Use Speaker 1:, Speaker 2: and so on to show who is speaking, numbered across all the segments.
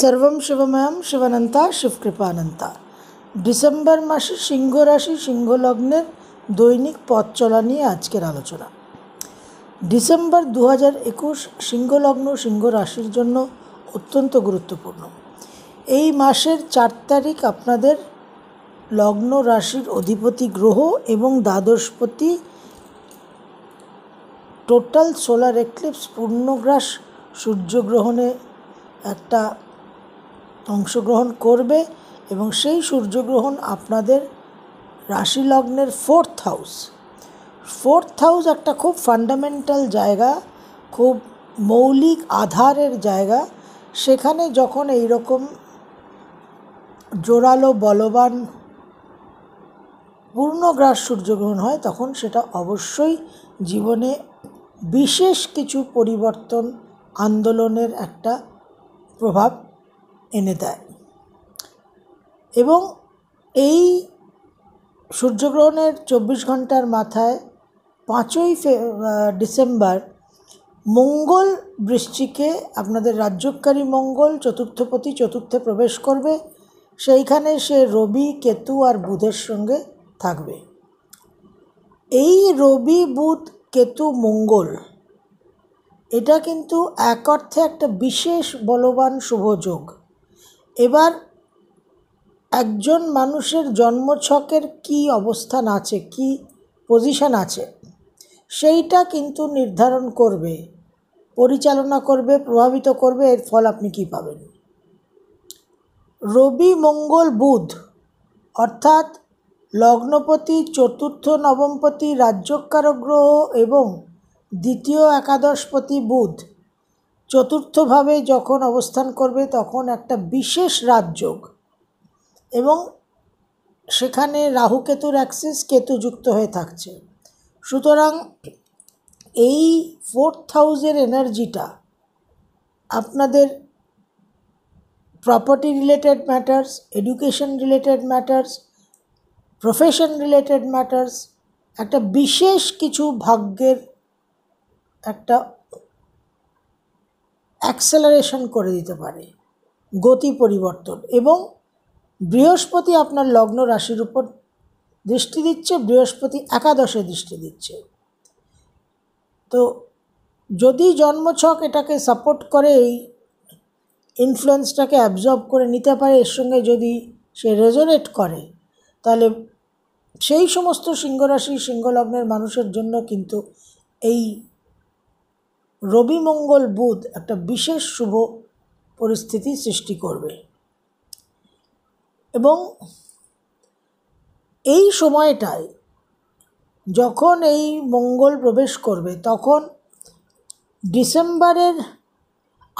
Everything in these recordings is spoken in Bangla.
Speaker 1: সর্বম শিবময়ম শিবানন্তা শিবকৃপানন্তা ডিসেম্বর মাসে সিংহ রাশি সিংহ লগ্নের দৈনিক পথ চলা নিয়ে আজকের আলোচনা ডিসেম্বর দু হাজার একুশ সিংহলগ্ন সিংহ রাশির জন্য অত্যন্ত গুরুত্বপূর্ণ এই মাসের চার তারিখ আপনাদের লগ্ন রাশির অধিপতি গ্রহ এবং দ্বাদশপতি টোটাল সোলার এক্লিপস পূর্ণগ্রাস সূর্যগ্রহণে একটা অংশগ্রহণ করবে এবং সেই সূর্যগ্রহণ আপনাদের রাশি লগ্নের ফোর্থ হাউস ফোর্থ হাউস একটা খুব ফান্ডামেন্টাল জায়গা খুব মৌলিক আধারের জায়গা সেখানে যখন এই রকম জোরালো বলবান পূর্ণগ্রাস সূর্যগ্রহণ হয় তখন সেটা অবশ্যই জীবনে বিশেষ কিছু পরিবর্তন আন্দোলনের একটা প্রভাব এনে দেয় এবং এই সূর্যগ্রহণের চব্বিশ ঘন্টার মাথায় পাঁচই ফে ডিসেম্বর মঙ্গল বৃষ্টিকে আপনাদের রাজ্যকারী মঙ্গল চতুর্থপতি চতুর্থে প্রবেশ করবে সেইখানে সে রবি কেতু আর বুধের সঙ্গে থাকবে এই রবি বুধ কেতু মঙ্গল এটা কিন্তু এক অর্থে একটা বিশেষ বলবান শুভযোগ এবার একজন মানুষের জন্মছকের কি অবস্থান আছে কি পজিশন আছে সেইটা কিন্তু নির্ধারণ করবে পরিচালনা করবে প্রভাবিত করবে এর ফল আপনি কি পাবেন রবি মঙ্গল বুধ অর্থাৎ লগ্নপতি চতুর্থ নবমপতি রাজ্যকারক গ্রহ এবং দ্বিতীয় একাদশপতি বুধ চতুর্থভাবে যখন অবস্থান করবে তখন একটা বিশেষ রাজযোগ এবং সেখানে রাহু কেতুর অ্যাক্সিস কেতু যুক্ত হয়ে থাকছে সুতরাং এই ফোর্থ হাউসের এনার্জিটা আপনাদের property related matters education related matters profession related matters একটা বিশেষ কিছু ভাগ্যের একটা অ্যাক্সেলারেশন করে দিতে পারে গতি পরিবর্তন এবং বৃহস্পতি আপনার লগ্ন রাশির উপর দৃষ্টি দিচ্ছে বৃহস্পতি একাদশে দৃষ্টি দিচ্ছে তো যদি জন্মছক এটাকে সাপোর্ট করে এই ইনফ্লুয়েন্সটাকে অ্যাবজর্ব করে নিতে পারে এর সঙ্গে যদি সে রেজোনেট করে তাহলে সেই সমস্ত সিংহরাশি সিংহলগ্নের মানুষের জন্য কিন্তু এই রবি মঙ্গল বুধ একটা বিশেষ শুভ পরিস্থিতি সৃষ্টি করবে এবং এই সময়টায় যখন এই মঙ্গল প্রবেশ করবে তখন ডিসেম্বরের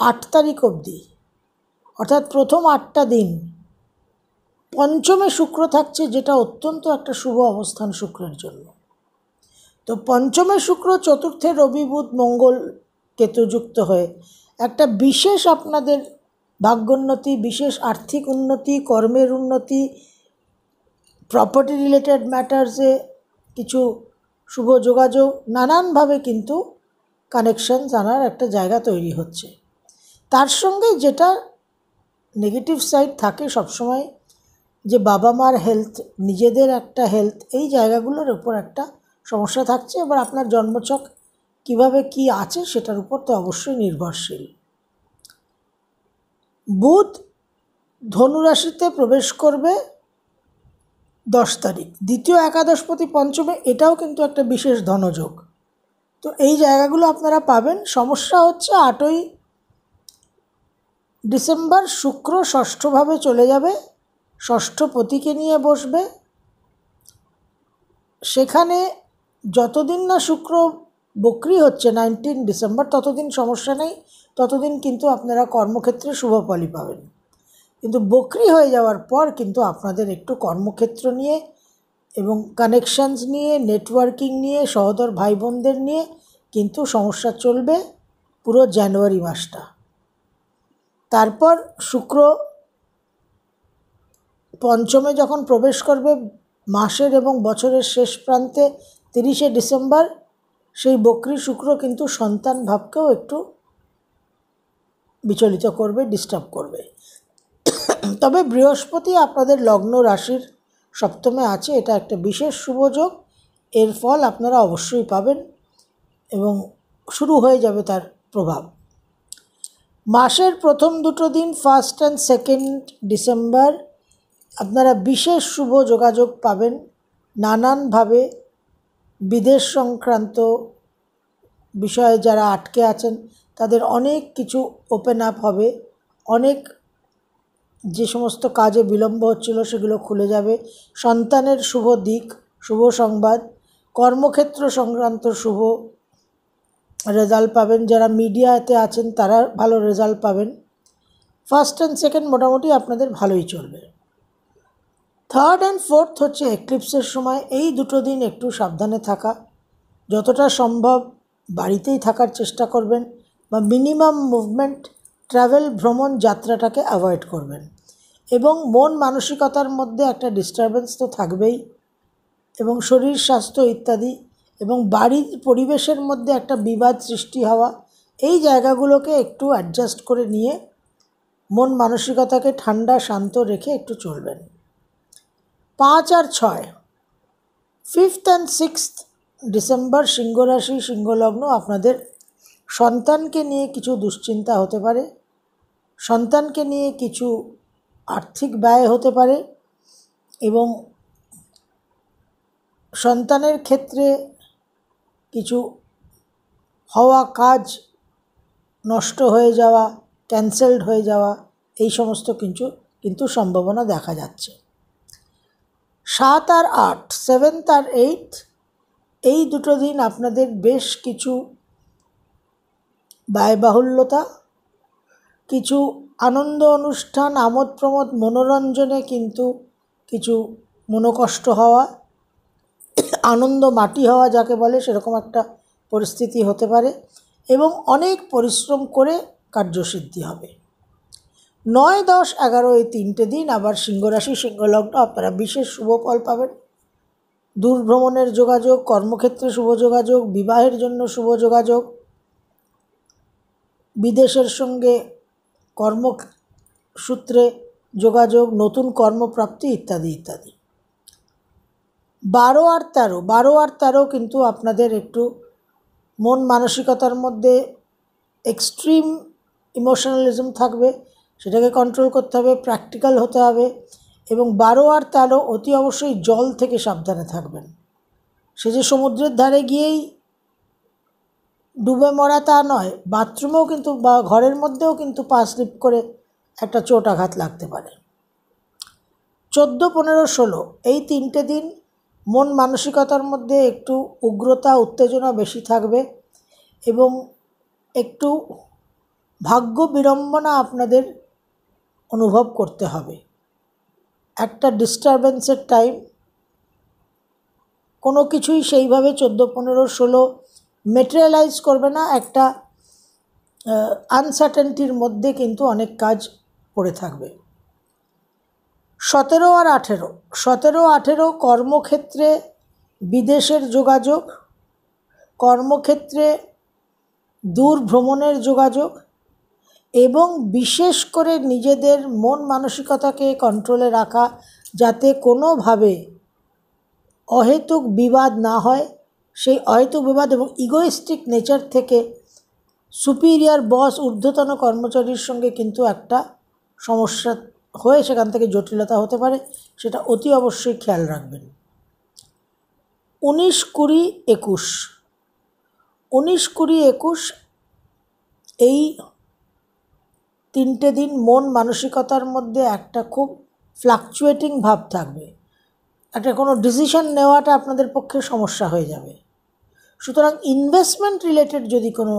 Speaker 1: আট তারিখ অবধি অর্থাৎ প্রথম আটটা দিন পঞ্চমে শুক্র থাকছে যেটা অত্যন্ত একটা শুভ অবস্থান শুক্রের জন্য তো পঞ্চমে শুক্র চতুর্থে রবি বুধ মঙ্গল কেতুযুক্ত হয়ে একটা বিশেষ আপনাদের ভাগ্যোন্নতি বিশেষ আর্থিক উন্নতি কর্মের উন্নতি প্রপার্টি রিলেটেড ম্যাটার্সে কিছু শুভ যোগাযোগ নানানভাবে কিন্তু কানেকশান জানার একটা জায়গা তৈরি হচ্ছে তার সঙ্গে যেটা নেগেটিভ সাইড থাকে সবসময় যে বাবা মার হেলথ নিজেদের একটা হেলথ এই জায়গাগুলোর উপর একটা সমস্যা থাকছে এবার আপনার জন্মছক কিভাবে কি আছে সেটার উপর তো অবশ্যই নির্ভরশীল বুধ ধনুরাশিতে প্রবেশ করবে দশ তারিখ দ্বিতীয় একাদশপতি পঞ্চমে এটাও কিন্তু একটা বিশেষ ধনযোগ তো এই জায়গাগুলো আপনারা পাবেন সমস্যা হচ্ছে আটই ডিসেম্বর শুক্র ষষ্ঠভাবে চলে যাবে ষষ্ঠ পতিকে নিয়ে বসবে সেখানে যতদিন না শুক্র বকরি হচ্ছে নাইনটিন ডিসেম্বর ততদিন সমস্যা নেই ততদিন কিন্তু আপনারা কর্মক্ষেত্রে শুভ ফলই পাবেন কিন্তু বকরি হয়ে যাওয়ার পর কিন্তু আপনাদের একটু কর্মক্ষেত্র নিয়ে এবং কানেকশানস নিয়ে নেটওয়ার্কিং নিয়ে সহদর ভাই বোনদের নিয়ে কিন্তু সমস্যা চলবে পুরো জানুয়ারি মাসটা তারপর শুক্র পঞ্চমে যখন প্রবেশ করবে মাসের এবং বছরের শেষ প্রান্তে তিরিশে ডিসেম্বর সেই বকরি শুক্র কিন্তু সন্তান ভাবকেও একটু বিচলিত করবে ডিস্টার্ব করবে তবে বৃহস্পতি আপনাদের লগ্ন রাশির সপ্তমে আছে এটা একটা বিশেষ শুভযোগ এর ফল আপনারা অবশ্যই পাবেন এবং শুরু হয়ে যাবে তার প্রভাব মাসের প্রথম দুটো দিন ফার্স্ট অ্যান্ড সেকেন্ড ডিসেম্বর আপনারা বিশেষ শুভ যোগাযোগ পাবেন নানানভাবে বিদেশ সংক্রান্ত বিষয়ে যারা আটকে আছেন তাদের অনেক কিছু ওপেন আপ হবে অনেক যে সমস্ত কাজে বিলম্ব হচ্ছিল সেগুলো খুলে যাবে সন্তানের শুভ দিক শুভ সংবাদ কর্মক্ষেত্র সংক্রান্ত শুভ রেজাল্ট পাবেন যারা মিডিয়াতে আছেন তারা ভালো রেজাল্ট পাবেন ফার্স্ট অ্যান্ড সেকেন্ড মোটামুটি আপনাদের ভালোই চলবে থার্ড অ্যান্ড ফোর্থ হচ্ছে এক্লিপসের সময় এই দুটো দিন একটু সাবধানে থাকা যতটা সম্ভব বাড়িতেই থাকার চেষ্টা করবেন বা মিনিমাম মুভমেন্ট ট্রাভেল ভ্রমণ যাত্রাটাকে অ্যাভয়েড করবেন এবং মন মানসিকতার মধ্যে একটা ডিস্টারবেন্স তো থাকবেই এবং শরীর স্বাস্থ্য ইত্যাদি এবং বাড়ির পরিবেশের মধ্যে একটা বিবাদ সৃষ্টি হওয়া এই জায়গাগুলোকে একটু অ্যাডজাস্ট করে নিয়ে মন মানসিকতাকে ঠান্ডা শান্ত রেখে একটু চলবেন পাঁচ আর ছয় ফিফথ অ্যান্ড সিক্সথ ডিসেম্বর সিংহরাশি সিংহলগ্ন আপনাদের সন্তানকে নিয়ে কিছু দুশ্চিন্তা হতে পারে সন্তানকে নিয়ে কিছু আর্থিক ব্যয় হতে পারে এবং সন্তানের ক্ষেত্রে কিছু হওয়া কাজ নষ্ট হয়ে যাওয়া ক্যান্সেলড হয়ে যাওয়া এই সমস্ত কিছু কিন্তু সম্ভাবনা দেখা যাচ্ছে সাত আর আট সেভেন্থ আর এইট এই দুটো দিন আপনাদের বেশ কিছু ব্যয়বাহুল্যতা কিছু আনন্দ অনুষ্ঠান আমোদ প্রমোদ মনোরঞ্জনে কিন্তু কিছু মনোকষ্ট হওয়া আনন্দ মাটি হওয়া যাকে বলে সেরকম একটা পরিস্থিতি হতে পারে এবং অনেক পরিশ্রম করে কার্যসিদ্ধি হবে নয় দশ এগারো এই তিনটে দিন আবার সিংহরাশি সিংহলগ্ন আপনারা বিশেষ শুভ ফল পাবেন দূর ভ্রমণের যোগাযোগ কর্মক্ষেত্রে শুভ যোগাযোগ বিবাহের জন্য শুভ যোগাযোগ বিদেশের সঙ্গে কর্মসূত্রে যোগাযোগ নতুন কর্মপ্রাপ্তি ইত্যাদি ইত্যাদি বারো আর তেরো বারো আর তেরো কিন্তু আপনাদের একটু মন মানসিকতার মধ্যে এক্সট্রিম ইমোশনালিজম থাকবে সেটাকে কন্ট্রোল করতে হবে প্র্যাকটিক্যাল হতে হবে এবং বারো আর তেরো অতি অবশ্যই জল থেকে সাবধানে থাকবেন সে যে সমুদ্রের ধারে গিয়েই ডুবে মরা তা নয় বাথরুমেও কিন্তু বা ঘরের মধ্যেও কিন্তু পা স্লিপ করে একটা চোট আঘাত লাগতে পারে চোদ্দো পনেরো ষোলো এই তিনটে দিন মন মানসিকতার মধ্যে একটু উগ্রতা উত্তেজনা বেশি থাকবে এবং একটু ভাগ্য বিড়ম্বনা আপনাদের অনুভব করতে হবে একটা ডিস্টারবেন্সের টাইম কোনো কিছুই সেইভাবে চোদ্দো পনেরো ষোলো মেটেরিয়ালাইজ করবে না একটা আনসার্টেনটির মধ্যে কিন্তু অনেক কাজ পড়ে থাকবে সতেরো আর আঠেরো সতেরো আঠেরো কর্মক্ষেত্রে বিদেশের যোগাযোগ কর্মক্ষেত্রে দূর ভ্রমণের যোগাযোগ এবং বিশেষ করে নিজেদের মন মানসিকতাকে কন্ট্রোলে রাখা যাতে কোনোভাবে অহেতুক বিবাদ না হয় সেই অহেতুক বিবাদ এবং ইগোইস্টিক নেচার থেকে সুপিরিয়ার বস ঊর্ধ্বতন কর্মচারীর সঙ্গে কিন্তু একটা সমস্যা হয়ে সেখান থেকে জটিলতা হতে পারে সেটা অতি অবশ্যই খেয়াল রাখবেন উনিশ কুড়ি একুশ উনিশ কুড়ি একুশ এই তিনটে দিন মন মানসিকতার মধ্যে একটা খুব ফ্লাকচুয়েটিং ভাব থাকবে একটা কোনো ডিসিশন নেওয়াটা আপনাদের পক্ষে সমস্যা হয়ে যাবে সুতরাং ইনভেস্টমেন্ট রিলেটেড যদি কোনো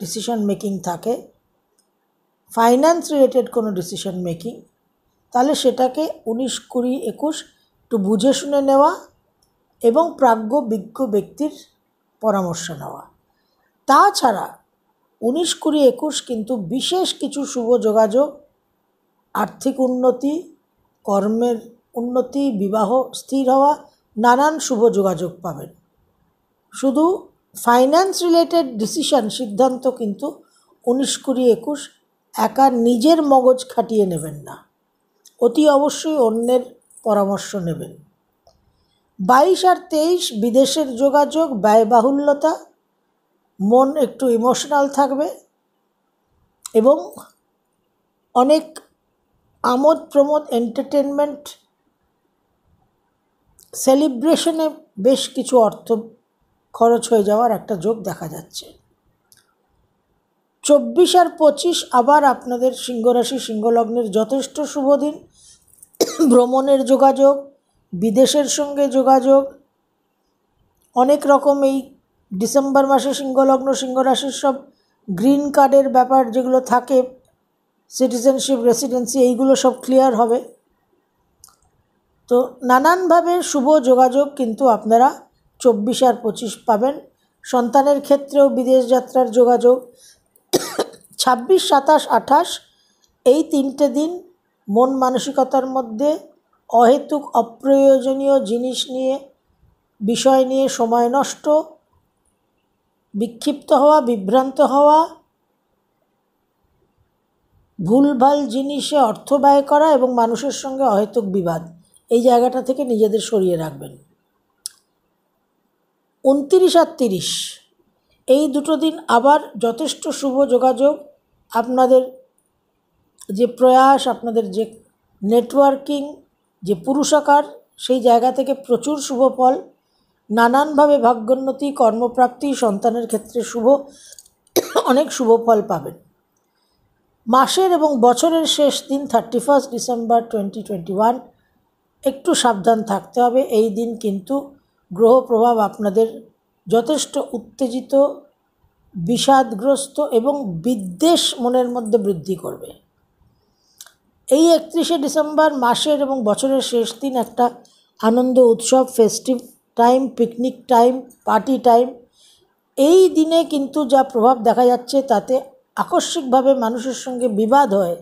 Speaker 1: ডিসিশন মেকিং থাকে ফাইন্যান্স রিলেটেড কোনো ডিসিশন মেকিং তাহলে সেটাকে উনিশ কুড়ি একুশ একটু বুঝে শুনে নেওয়া এবং প্রাজ্ঞ বিজ্ঞ ব্যক্তির পরামর্শ নেওয়া তাছাড়া উনিশ কুড়ি একুশ কিন্তু বিশেষ কিছু শুভ যোগাযোগ আর্থিক উন্নতি কর্মের উন্নতি বিবাহ স্থির হওয়া নানান শুভ যোগাযোগ পাবেন শুধু ফাইন্যান্স রিলেটেড ডিসিশান সিদ্ধান্ত কিন্তু উনিশ কুড়ি একুশ একা নিজের মগজ খাটিয়ে নেবেন না অতি অবশ্যই অন্যের পরামর্শ নেবেন বাইশ আর তেইশ বিদেশের যোগাযোগ ব্যয়বাহুল্যতা মন একটু ইমোশনাল থাকবে এবং অনেক আমোদ প্রমোদ এন্টারটেনমেন্ট সেলিব্রেশনে বেশ কিছু অর্থ খরচ হয়ে যাওয়ার একটা যোগ দেখা যাচ্ছে চব্বিশ আর পঁচিশ আবার আপনাদের সিংহরাশি সিংহলগ্নের যথেষ্ট শুভ দিন ভ্রমণের যোগাযোগ বিদেশের সঙ্গে যোগাযোগ অনেক রকম এই ডিসেম্বর মাসে সিংহলগ্ন রাশির সব গ্রিন কার্ডের ব্যাপার যেগুলো থাকে সিটিজেনশিপ রেসিডেন্সি এইগুলো সব ক্লিয়ার হবে তো নানানভাবে শুভ যোগাযোগ কিন্তু আপনারা চব্বিশ আর পঁচিশ পাবেন সন্তানের ক্ষেত্রেও বিদেশ যাত্রার যোগাযোগ ছাব্বিশ সাতাশ আঠাশ এই তিনটে দিন মন মানসিকতার মধ্যে অহেতুক অপ্রয়োজনীয় জিনিস নিয়ে বিষয় নিয়ে সময় নষ্ট বিক্ষিপ্ত হওয়া বিভ্রান্ত হওয়া ভুলভাল জিনিসে অর্থ ব্যয় করা এবং মানুষের সঙ্গে অহেতুক বিবাদ এই জায়গাটা থেকে নিজেদের সরিয়ে রাখবেন উনত্রিশ আর তিরিশ এই দুটো দিন আবার যথেষ্ট শুভ যোগাযোগ আপনাদের যে প্রয়াস আপনাদের যে নেটওয়ার্কিং যে পুরুষাকার সেই জায়গা থেকে প্রচুর শুভ ফল নানানভাবে ভাগ্যোন্নতি কর্মপ্রাপ্তি সন্তানের ক্ষেত্রে শুভ অনেক শুভ ফল পাবেন মাসের এবং বছরের শেষ দিন thirty first December twenty twenty one একটু সাবধান থাকতে হবে এই দিন কিন্তু গ্রহ প্রভাব আপনাদের যথেষ্ট উত্তেজিত বিষাদগ্রস্ত এবং বিদ্বেষ মনের মধ্যে বৃদ্ধি করবে এই একত্রিশে ডিসেম্বর মাসের এবং বছরের শেষ দিন একটা আনন্দ উৎসব festive time picnic time party time এই দিনে কিন্তু যা প্রভাব দেখা যাচ্ছে তাতে আকস্মিকভাবে মানুষের সঙ্গে বিবাদ হয়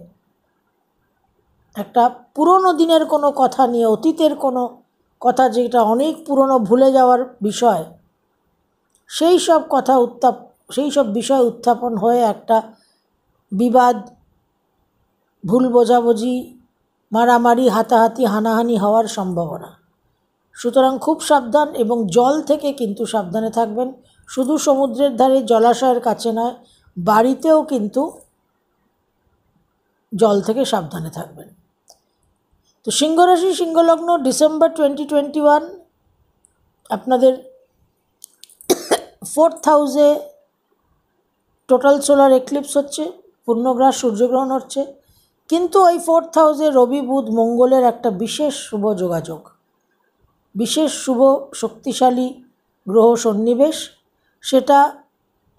Speaker 1: একটা পুরনো দিনের কোনো কথা নিয়ে অতীতের কোনো কথা যেটা অনেক পুরনো ভুলে যাওয়ার বিষয় সেই সব কথা উত্থাপ সেই সব বিষয় উত্থাপন হয়ে একটা বিবাদ ভুল বোঝাবুঝি মারামারি হাতাহাতি হানাহানি হওয়ার সম্ভাবনা সুতরাং খুব সাবধান এবং জল থেকে কিন্তু সাবধানে থাকবেন শুধু সমুদ্রের ধারে জলাশয়ের কাছে নয় বাড়িতেও কিন্তু জল থেকে সাবধানে থাকবেন তো সিংহরাশি সিংহলগ্ন ডিসেম্বর টোয়েন্টি টোয়েন্টি ওয়ান আপনাদের ফোর্থ হাউসে টোটাল সোলার এক্লিপস হচ্ছে পূর্ণগ্রাস সূর্যগ্রহণ হচ্ছে কিন্তু ওই ফোর্থ হাউসে রবি বুধ মঙ্গলের একটা বিশেষ শুভ যোগাযোগ বিশেষ শুভ শক্তিশালী গ্রহ সন্নিবেশ সেটা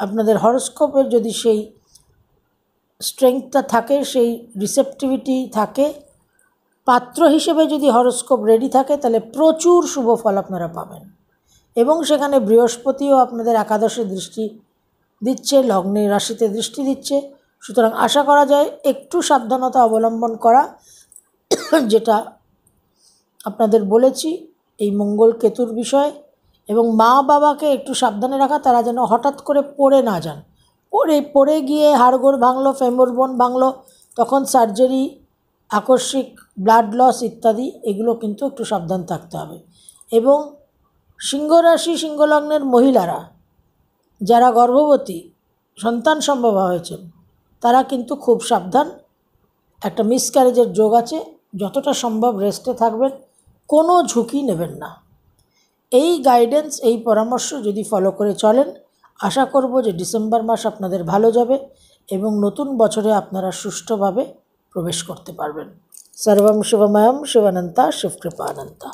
Speaker 1: আপনাদের হরস্কোপের যদি সেই স্ট্রেংথটা থাকে সেই রিসেপটিভিটি থাকে পাত্র হিসেবে যদি হরস্কোপ রেডি থাকে তাহলে প্রচুর শুভ ফল আপনারা পাবেন এবং সেখানে বৃহস্পতিও আপনাদের একাদশে দৃষ্টি দিচ্ছে লগ্নে রাশিতে দৃষ্টি দিচ্ছে সুতরাং আশা করা যায় একটু সাবধানতা অবলম্বন করা যেটা আপনাদের বলেছি এই মঙ্গল কেতুর বিষয় এবং মা বাবাকে একটু সাবধানে রাখা তারা যেন হঠাৎ করে পড়ে না যান পড়ে পড়ে গিয়ে হাড়গোড় ভাঙলো ফেমোর বোন ভাঙলো তখন সার্জারি আকস্মিক ব্লাড লস ইত্যাদি এগুলো কিন্তু একটু সাবধান থাকতে হবে এবং সিংহরাশি সিংহলগ্নের মহিলারা যারা গর্ভবতী সন্তান সম্ভব হয়েছেন তারা কিন্তু খুব সাবধান একটা মিসক্যারেজের যোগ আছে যতটা সম্ভব রেস্টে থাকবেন কোনো ঝুঁকি নেবেন না এই গাইডেন্স এই পরামর্শ যদি ফলো করে চলেন আশা করব যে ডিসেম্বর মাস আপনাদের ভালো যাবে এবং নতুন বছরে আপনারা সুষ্ঠুভাবে প্রবেশ করতে পারবেন সর্বম শিবময়ম শিবানন্তা শিবকৃপানন্তা